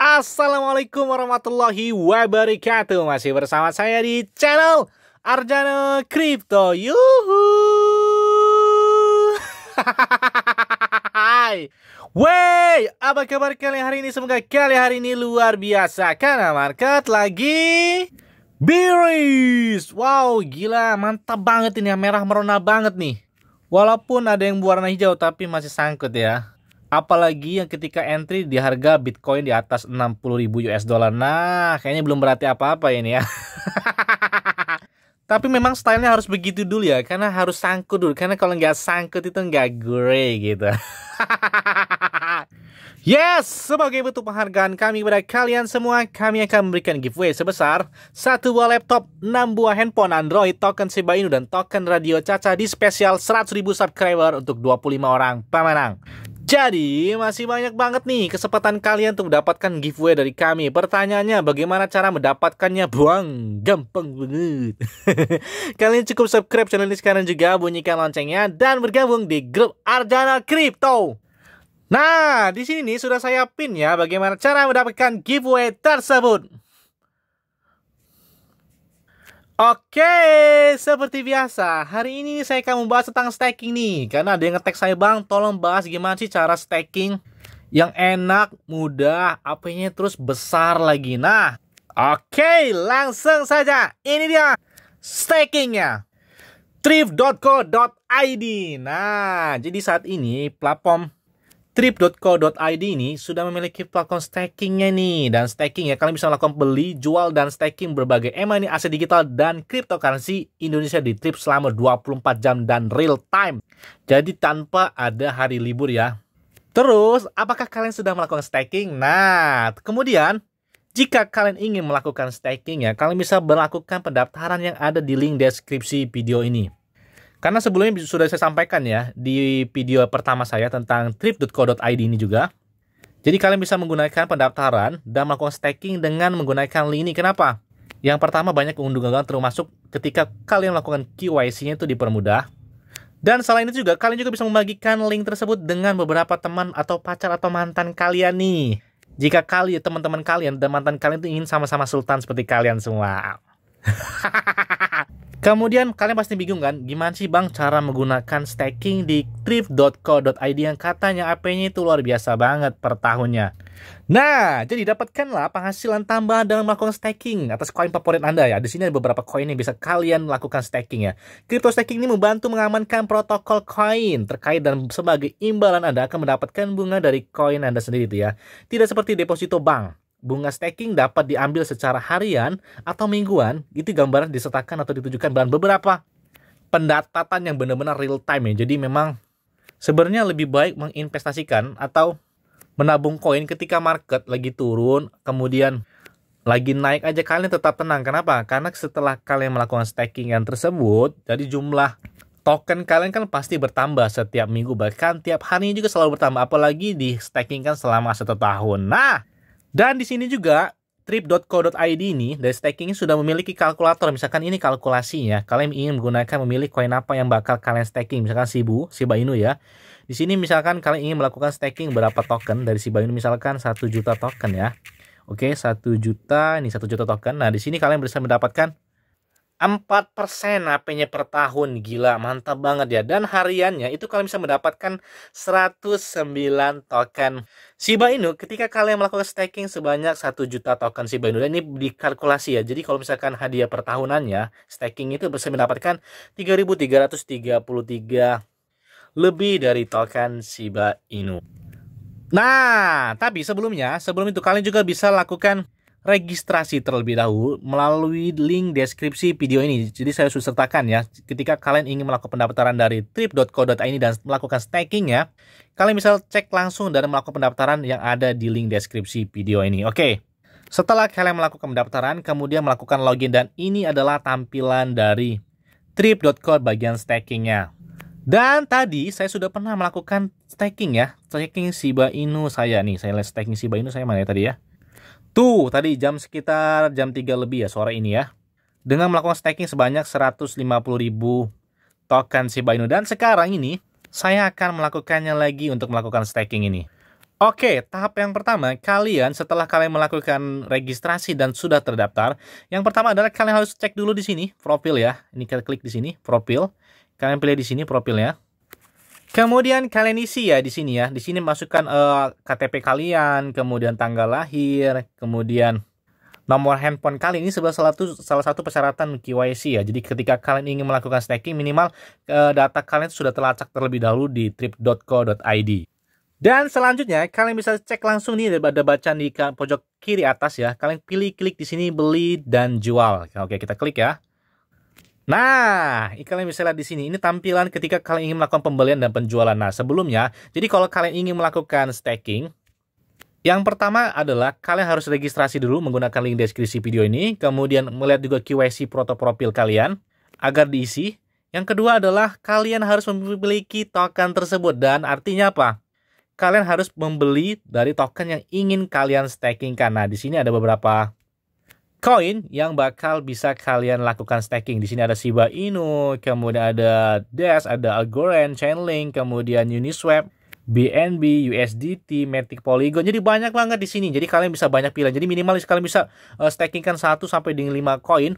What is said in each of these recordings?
Assalamualaikum warahmatullahi wabarakatuh Masih bersama saya di channel Arjana Crypto Yuhu Wey, apa kabar kalian hari ini? Semoga kalian hari ini luar biasa Karena market lagi Bearish Wow, gila mantap banget ini ya. Merah merona banget nih Walaupun ada yang berwarna hijau tapi masih sangkut ya Apalagi yang ketika entry di harga Bitcoin di atas 60.000 US dollar. Nah, kayaknya belum berarti apa-apa ini ya. Tapi memang stylenya harus begitu dulu ya, karena harus sangkut dulu. Karena kalau nggak sangkut itu nggak grey gitu. Yes, sebagai bentuk penghargaan kami kepada kalian semua, kami akan memberikan giveaway sebesar satu buah laptop, 6 buah handphone Android, token Shiba Inu, dan token radio Caca di spesial 100.000 subscriber untuk 25 orang pemenang. Jadi, masih banyak banget nih kesempatan kalian untuk mendapatkan giveaway dari kami. Pertanyaannya, bagaimana cara mendapatkannya, Buang Gampang banget. kalian cukup subscribe channel ini sekarang juga, bunyikan loncengnya, dan bergabung di grup Arjana Crypto. Nah, di sini nih sudah saya pin ya bagaimana cara mendapatkan giveaway tersebut. Oke, seperti biasa, hari ini saya akan membahas tentang staking nih. Karena ada yang ngetek saya, Bang, tolong bahas gimana sih cara staking yang enak, mudah, apinya terus besar lagi. Nah, oke, langsung saja. Ini dia stakingnya. Thrift.co.id. Nah, jadi saat ini platform Trip.co.id ini sudah memiliki platform stakingnya nih dan staking ya kalian bisa melakukan beli, jual dan staking berbagai e ini aset digital dan cryptocurrency Indonesia di Trip selama 24 jam dan real time. Jadi tanpa ada hari libur ya. Terus, apakah kalian sudah melakukan staking? Nah, kemudian jika kalian ingin melakukan staking ya, kalian bisa melakukan pendaftaran yang ada di link deskripsi video ini. Karena sebelumnya sudah saya sampaikan ya di video pertama saya tentang trip.co.id ini juga. Jadi kalian bisa menggunakan pendaftaran dan melakukan staking dengan menggunakan lini. Kenapa? Yang pertama banyak keuntungan termasuk ketika kalian melakukan KYC-nya itu dipermudah. Dan selain itu juga kalian juga bisa membagikan link tersebut dengan beberapa teman atau pacar atau mantan kalian nih. Jika kalian teman-teman kalian dan mantan kalian itu ingin sama-sama sultan seperti kalian semua. Kemudian kalian pasti bingung kan, gimana sih bang cara menggunakan staking di trip.co.id yang katanya AP-nya itu luar biasa banget per tahunnya. Nah, jadi dapatkanlah penghasilan tambahan dalam melakukan staking atas koin favorit Anda ya. Di sini ada beberapa koin yang bisa kalian lakukan staking ya. Crypto staking ini membantu mengamankan protokol koin terkait dan sebagai imbalan Anda akan mendapatkan bunga dari koin Anda sendiri itu ya. Tidak seperti deposito bank bunga staking dapat diambil secara harian atau mingguan. Itu gambaran disertakan atau ditujukan bahan beberapa pendapatan yang benar-benar real time ya. Jadi memang sebenarnya lebih baik menginvestasikan atau menabung koin ketika market lagi turun, kemudian lagi naik aja kalian tetap tenang. Kenapa? Karena setelah kalian melakukan staking yang tersebut, jadi jumlah token kalian kan pasti bertambah setiap minggu bahkan tiap hari juga selalu bertambah apalagi di staking kan selama satu tahun. Nah, dan di sini juga trip.co.id ini dari staking sudah memiliki kalkulator. Misalkan ini kalkulasinya. Kalian ingin menggunakan memilih koin apa yang bakal kalian staking. Misalkan Shibu, Shiba Inu ya. Di sini misalkan kalian ingin melakukan staking berapa token dari Shiba Inu misalkan 1 juta token ya. Oke, 1 juta, ini 1 juta token. Nah, di sini kalian bisa mendapatkan 4% HP-nya per tahun gila mantap banget ya dan hariannya itu kalian bisa mendapatkan 109 token Shiba Inu ketika kalian melakukan staking sebanyak 1 juta token Shiba Inu dan ini dikalkulasi ya jadi kalau misalkan hadiah per tahunannya staking itu bisa mendapatkan 3333 lebih dari token Shiba Inu Nah, tapi sebelumnya, sebelum itu kalian juga bisa lakukan registrasi terlebih dahulu melalui link deskripsi video ini. Jadi saya sudah sertakan ya, ketika kalian ingin melakukan pendaftaran dari trip.co.id dan melakukan staking ya, kalian bisa cek langsung dan melakukan pendaftaran yang ada di link deskripsi video ini. Oke, setelah kalian melakukan pendaftaran, kemudian melakukan login dan ini adalah tampilan dari trip.co bagian stakingnya. Dan tadi saya sudah pernah melakukan staking ya, staking Shiba Inu saya nih, saya lihat staking Shiba Inu saya mana ya tadi ya itu tadi jam sekitar jam 3 lebih ya sore ini ya. Dengan melakukan staking sebanyak 150.000 token Shiba Inu. Dan sekarang ini, saya akan melakukannya lagi untuk melakukan staking ini. Oke, tahap yang pertama, kalian setelah kalian melakukan registrasi dan sudah terdaftar, yang pertama adalah kalian harus cek dulu di sini, profil ya. Ini kita klik di sini, profil. Kalian pilih di sini profilnya. Kemudian kalian isi ya di sini ya. Di sini masukkan uh, eh, KTP kalian, kemudian tanggal lahir, kemudian nomor handphone kalian. Ini sebelah salah satu salah satu persyaratan KYC ya. Jadi ketika kalian ingin melakukan staking minimal uh, data kalian sudah terlacak terlebih dahulu di trip.co.id. Dan selanjutnya kalian bisa cek langsung nih daripada bacaan di pojok kiri atas ya. Kalian pilih klik di sini beli dan jual. Oke, kita klik ya. Nah, kalian bisa lihat di sini, ini tampilan ketika kalian ingin melakukan pembelian dan penjualan. Nah, sebelumnya, jadi kalau kalian ingin melakukan staking, yang pertama adalah kalian harus registrasi dulu menggunakan link deskripsi video ini, kemudian melihat juga KYC protoprofil kalian agar diisi. Yang kedua adalah kalian harus memiliki token tersebut dan artinya apa? Kalian harus membeli dari token yang ingin kalian staking karena di sini ada beberapa Koin yang bakal bisa kalian lakukan staking. Di sini ada Shiba Inu, kemudian ada Dash, ada Algorand, Chainlink, kemudian Uniswap, BNB, USDT, Matic Polygon. Jadi banyak banget di sini. Jadi kalian bisa banyak pilihan. Jadi minimalis kalian bisa eh, stakingkan 1 sampai dengan 5 koin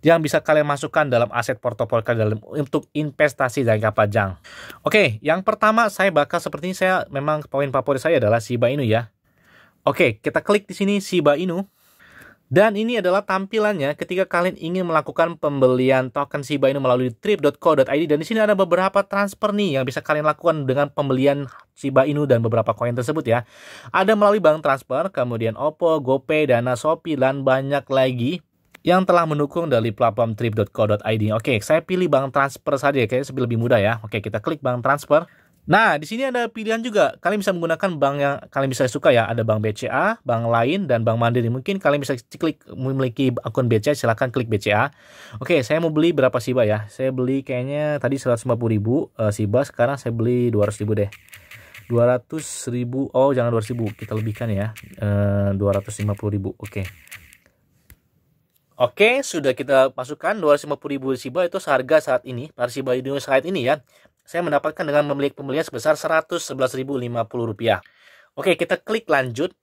yang bisa kalian masukkan dalam aset portofolio dalam untuk investasi jangka panjang. Oke, yang pertama saya bakal seperti ini saya memang poin favorit saya adalah Shiba Inu ya. Oke, kita klik di sini Shiba Inu. Dan ini adalah tampilannya ketika kalian ingin melakukan pembelian token Shiba Inu melalui trip.co.id dan di sini ada beberapa transfer nih yang bisa kalian lakukan dengan pembelian Shiba Inu dan beberapa koin tersebut ya. Ada melalui bank transfer, kemudian Oppo, GoPay, Dana, Shopee dan banyak lagi yang telah mendukung dari platform trip.co.id. Oke, saya pilih bank transfer saja ya, kayaknya lebih mudah ya. Oke, kita klik bank transfer. Nah, di sini ada pilihan juga. Kalian bisa menggunakan bank yang kalian bisa suka ya. Ada bank BCA, bank lain, dan bank Mandiri. Mungkin kalian bisa klik memiliki akun BCA, silahkan klik BCA. Oke, saya mau beli berapa Siba ya? Saya beli kayaknya tadi 150 ribu uh, eh, Siba, sekarang saya beli 200 ribu deh. 200 ribu, oh jangan 200 ribu, kita lebihkan ya. Eh, uh, 250 ribu, oke. Oke, sudah kita masukkan 250 ribu Shiba itu seharga saat ini, per Shiba Inu saat ini ya. Saya mendapatkan dengan memiliki pembelian sebesar 111.050 rupiah. Oke, kita klik lanjut.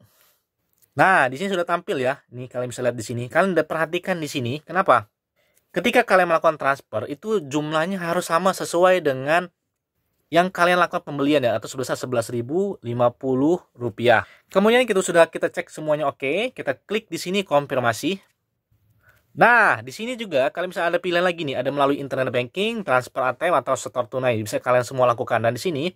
Nah, di sini sudah tampil ya. Ini kalian bisa lihat di sini. Kalian udah perhatikan di sini. Kenapa? Ketika kalian melakukan transfer, itu jumlahnya harus sama sesuai dengan yang kalian lakukan pembelian ya atau sebesar 11.050 rupiah. Kemudian kita sudah kita cek semuanya oke, kita klik di sini konfirmasi. Nah, di sini juga kalian bisa ada pilihan lagi nih, ada melalui internet banking, transfer ATM atau setor tunai. Bisa kalian semua lakukan dan di sini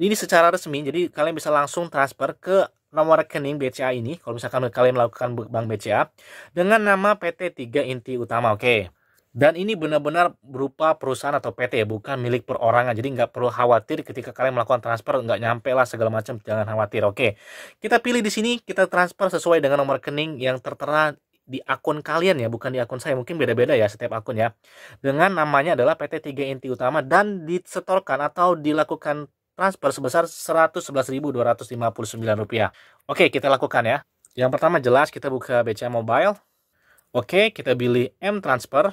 ini secara resmi jadi kalian bisa langsung transfer ke nomor rekening BCA ini kalau misalkan kalian melakukan bank BCA dengan nama PT 3 Inti Utama, oke. Dan ini benar-benar berupa perusahaan atau PT bukan milik perorangan. Jadi nggak perlu khawatir ketika kalian melakukan transfer nggak nyampe lah segala macam. Jangan khawatir. Oke, kita pilih di sini kita transfer sesuai dengan nomor rekening yang tertera di akun kalian ya, bukan di akun saya. Mungkin beda-beda ya setiap akun ya. Dengan namanya adalah PT 3 Inti Utama dan disetorkan atau dilakukan transfer sebesar rp rupiah Oke, kita lakukan ya. Yang pertama jelas kita buka BCA Mobile. Oke, kita pilih M transfer.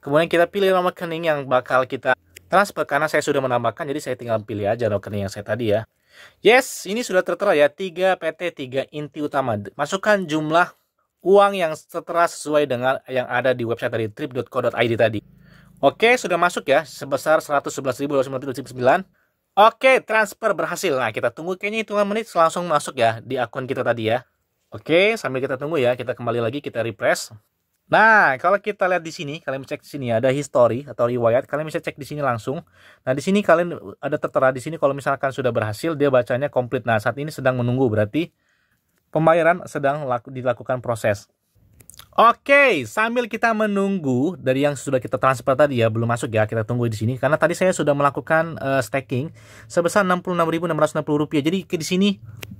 Kemudian kita pilih nomor kening yang bakal kita transfer karena saya sudah menambahkan jadi saya tinggal pilih aja nomor rekening yang saya tadi ya. Yes, ini sudah tertera ya 3 PT 3 inti utama. Masukkan jumlah uang yang setara sesuai dengan yang ada di website dari trip.co.id tadi. Oke, sudah masuk ya sebesar 111.299. Oke, transfer berhasil. Nah, kita tunggu kayaknya hitungan menit langsung masuk ya di akun kita tadi ya. Oke, sambil kita tunggu ya, kita kembali lagi kita refresh. Nah, kalau kita lihat di sini, kalian bisa cek di sini ada history atau riwayat, kalian bisa cek di sini langsung. Nah, di sini kalian ada tertera di sini kalau misalkan sudah berhasil dia bacanya komplit. Nah, saat ini sedang menunggu berarti Pembayaran sedang dilakukan proses. Oke, sambil kita menunggu dari yang sudah kita transfer tadi ya, belum masuk ya, kita tunggu di sini karena tadi saya sudah melakukan uh, staking sebesar 66.660 rupiah. Jadi di sini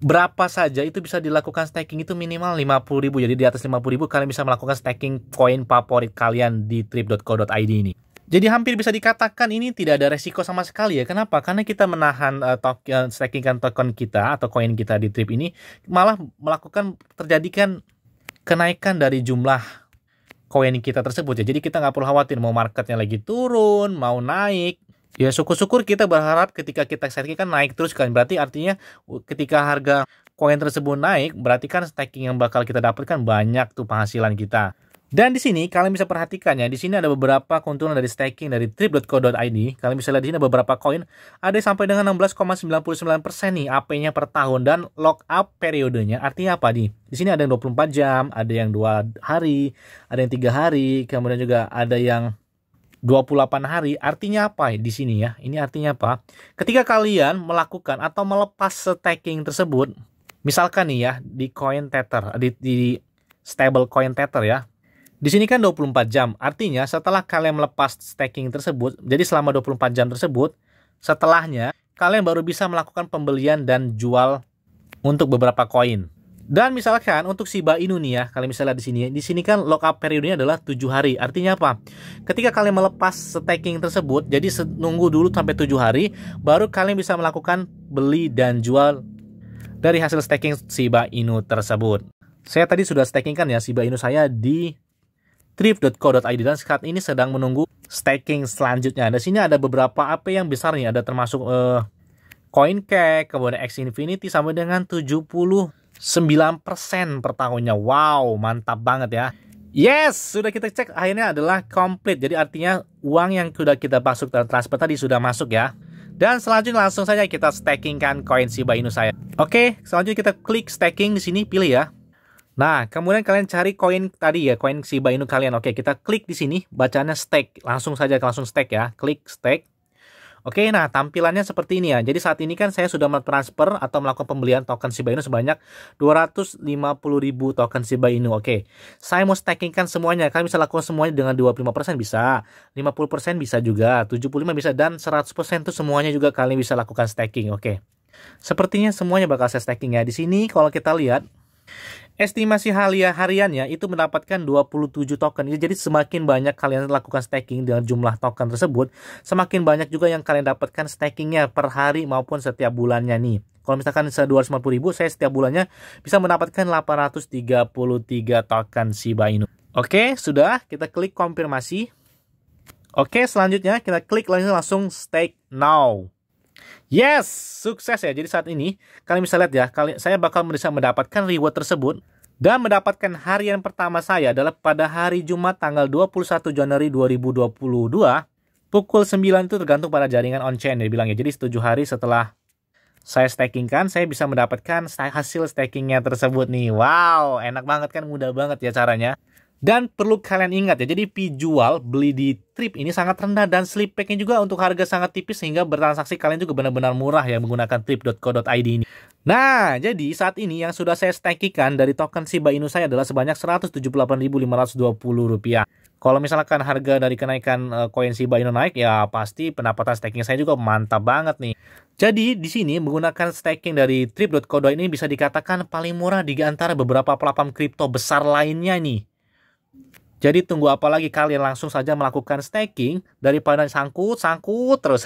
berapa saja itu bisa dilakukan staking itu minimal 50.000. Jadi di atas 50.000 kalian bisa melakukan staking koin favorit kalian di trip.co.id ini. Jadi hampir bisa dikatakan ini tidak ada resiko sama sekali ya. Kenapa? Karena kita menahan uh, eh, token, eh, token kita atau koin kita di trip ini malah melakukan terjadikan kenaikan dari jumlah koin kita tersebut ya. Jadi kita nggak perlu khawatir mau marketnya lagi turun, mau naik. Ya syukur-syukur kita berharap ketika kita staking kan naik terus kan. Berarti artinya ketika harga koin tersebut naik, berarti kan staking yang bakal kita dapatkan banyak tuh penghasilan kita. Dan di sini kalian bisa perhatikan ya, di sini ada beberapa keuntungan dari staking dari trip.co.id. Kalian bisa lihat di sini ada beberapa koin ada sampai dengan 16,99% nih AP-nya per tahun dan lock up periodenya. Artinya apa nih? Di sini ada yang 24 jam, ada yang 2 hari, ada yang 3 hari, kemudian juga ada yang 28 hari. Artinya apa di sini ya? Ini artinya apa? Ketika kalian melakukan atau melepas staking tersebut, misalkan nih ya di coin Tether, di, di stable coin Tether ya, di sini kan 24 jam, artinya setelah kalian melepas staking tersebut, jadi selama 24 jam tersebut, setelahnya kalian baru bisa melakukan pembelian dan jual untuk beberapa koin. Dan misalkan untuk Shiba Inu nih ya, kalian bisa lihat di sini. Di sini kan lock up periodenya adalah 7 hari. Artinya apa? Ketika kalian melepas staking tersebut, jadi nunggu dulu sampai 7 hari, baru kalian bisa melakukan beli dan jual dari hasil staking Shiba Inu tersebut. Saya tadi sudah staking kan ya Shiba Inu saya di trip.co.id dan saat ini sedang menunggu staking selanjutnya. Di sini ada beberapa AP yang besar nih, ada termasuk coin eh, CoinCake, kemudian X Infinity sampai dengan 79% per tahunnya. Wow, mantap banget ya. Yes, sudah kita cek akhirnya adalah complete. Jadi artinya uang yang sudah kita masuk transfer tadi sudah masuk ya. Dan selanjutnya langsung saja kita stakingkan koin Shiba Inu saya. Oke, selanjutnya kita klik staking di sini, pilih ya. Nah, kemudian kalian cari koin tadi ya, koin Shiba Inu kalian. Oke, kita klik di sini, bacanya stake. Langsung saja langsung stake ya. Klik stake. Oke, nah tampilannya seperti ini ya. Jadi saat ini kan saya sudah mentransfer atau melakukan pembelian token Shiba Inu sebanyak 250.000 token Shiba Inu. Oke. Saya mau kan semuanya. Kalian bisa lakukan semuanya dengan 25% bisa, 50% bisa juga, 75 bisa dan 100% itu semuanya juga kalian bisa lakukan staking. Oke. Sepertinya semuanya bakal saya staking ya. Di sini kalau kita lihat Estimasi halia hariannya itu mendapatkan 27 token. Ya, jadi semakin banyak kalian lakukan staking dengan jumlah token tersebut, semakin banyak juga yang kalian dapatkan stakingnya per hari maupun setiap bulannya nih. Kalau misalkan se 250 ribu, saya setiap bulannya bisa mendapatkan 833 token Shiba Inu. Oke, sudah. Kita klik konfirmasi. Oke, selanjutnya kita klik langsung, langsung stake now. Yes, sukses ya. Jadi saat ini kalian bisa lihat ya, kalian, saya bakal bisa mendapatkan reward tersebut dan mendapatkan harian pertama saya adalah pada hari Jumat tanggal 21 Januari 2022 pukul 9 itu tergantung pada jaringan on-chain dia bilang ya. Jadi 7 hari setelah saya staking kan, saya bisa mendapatkan hasil stakingnya tersebut nih. Wow, enak banget kan, mudah banget ya caranya. Dan perlu kalian ingat ya, jadi fee jual beli di Trip ini sangat rendah dan sleep packnya juga untuk harga sangat tipis sehingga bertransaksi kalian juga benar-benar murah ya menggunakan trip.co.id ini. Nah, jadi saat ini yang sudah saya stakikan dari token Shiba Inu saya adalah sebanyak 178.520 rupiah. Kalau misalkan harga dari kenaikan eh, koin Shiba Inu naik ya pasti pendapatan staking saya juga mantap banget nih. Jadi di sini menggunakan staking dari trip.co.id ini bisa dikatakan paling murah di antara beberapa platform kripto besar lainnya nih. Jadi tunggu apa lagi kalian langsung saja melakukan staking daripada sangkut-sangkut terus.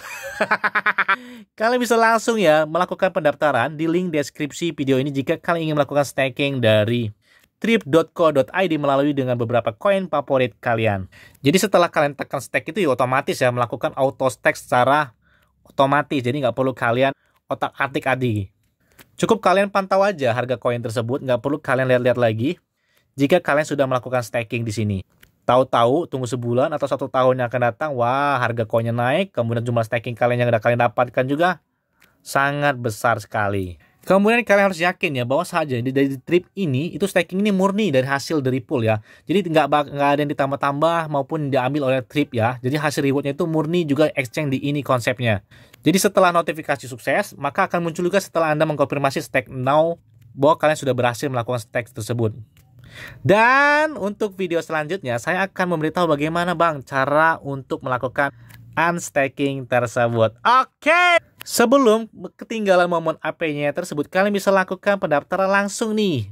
kalian bisa langsung ya melakukan pendaftaran di link deskripsi video ini jika kalian ingin melakukan staking dari trip.co.id melalui dengan beberapa koin favorit kalian. Jadi setelah kalian tekan stake itu ya otomatis ya melakukan auto stake secara otomatis. Jadi nggak perlu kalian otak-atik adi. Cukup kalian pantau aja harga koin tersebut, nggak perlu kalian lihat-lihat lagi jika kalian sudah melakukan staking di sini. Tahu-tahu tunggu sebulan atau satu tahun yang akan datang, wah harga koinnya naik, kemudian jumlah staking kalian yang kalian dapatkan juga sangat besar sekali. Kemudian kalian harus yakin ya bahwa saja dari trip ini itu staking ini murni dari hasil dari pool ya. Jadi nggak nggak ada yang ditambah-tambah maupun diambil oleh trip ya. Jadi hasil rewardnya itu murni juga exchange di ini konsepnya. Jadi setelah notifikasi sukses maka akan muncul juga setelah anda mengkonfirmasi stake now bahwa kalian sudah berhasil melakukan stake tersebut. Dan untuk video selanjutnya saya akan memberitahu bagaimana Bang cara untuk melakukan unstaking tersebut. Oke. Okay. Sebelum ketinggalan momen AP-nya tersebut, kalian bisa lakukan pendaftaran langsung nih.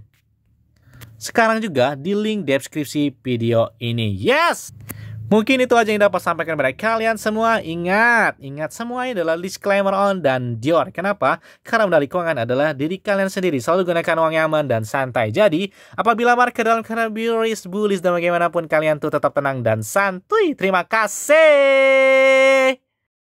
Sekarang juga di link deskripsi video ini. Yes. Mungkin itu aja yang dapat sampaikan kepada kalian semua. Ingat, ingat semua ini adalah disclaimer on dan Dior. Kenapa? Karena modal keuangan adalah diri kalian sendiri. Selalu gunakan uang yang aman dan santai. Jadi, apabila market dalam karena bearish, bullish, dan bagaimanapun kalian tuh tetap tenang dan santuy. Terima kasih.